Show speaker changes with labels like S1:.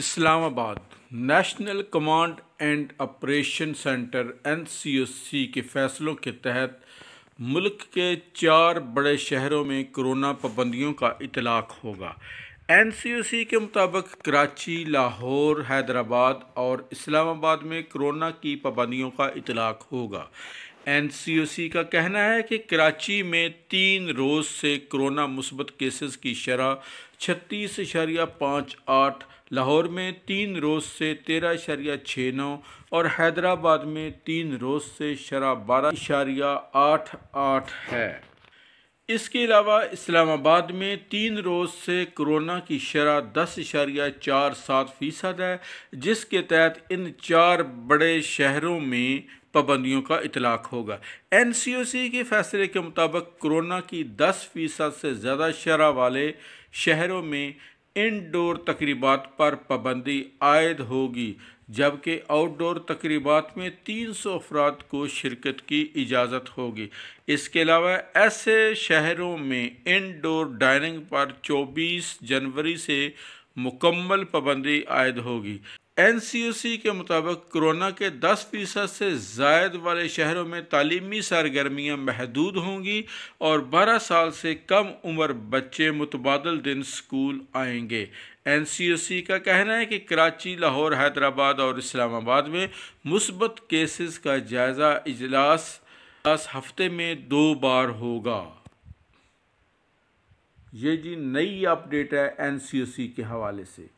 S1: Islamabad national command and operation centre NCOC के फैसलों के तहत मुल्क के चार बड़े शहरों में कोरोना पाबंदियों का इतलाक़ होगा एन सी ओ सी के मुताबिक कराची लाहौर हैदराबाद और इस्लामाबाद में कोरोना की पाबंदियों का इतलाक होगा एन सी ओ सी का कहना है कि कराची में तीन रोज़ से कोरोना मुस्बत केसेस की शरह छत्तीस इशारिया पाँच आठ लाहौर में तीन रोज़ से तेरह इशारिया छः नौ और हैदराबाद में तीन रोज़ से शरह बारह इशारिया आठ आठ है इसके अलावा इस्लामाबाद में तीन रोज़ से कोरोना की शरह दस इशारिया चार सात फ़ीसद है जिसके तहत इन चार बड़े शहरों में पाबंदियों का इतलाक होगा एन सी ओ सी के फैसले के मुताबिक कोरोना की दस फ़ीसद से ज़्यादा शरह वाले शहरों में इनडोर तकरीबात पर पाबंदी आयद होगी जबकि आउटडोर तकरीबात में 300 अफराद को शिरकत की इजाज़त होगी इसके अलावा ऐसे शहरों में इनडोर डाइनिंग पर 24 जनवरी से मुकम्मल पाबंदी आयद होगी एन के मुताबिक कोरोना के 10 फीसद से जायद वाले शहरों में तालीमी सरगर्मियाँ महदूद होंगी और 12 साल से कम उम्र बच्चे मुतबाद दिन स्कूल आएंगे एन का कहना है कि कराची लाहौर हैदराबाद और इस्लामाबाद में मुस्बत केसेस का जायज़ा इजलास दस हफ्ते में दो बार होगा ये जी नई अपडेट है एन के हवाले से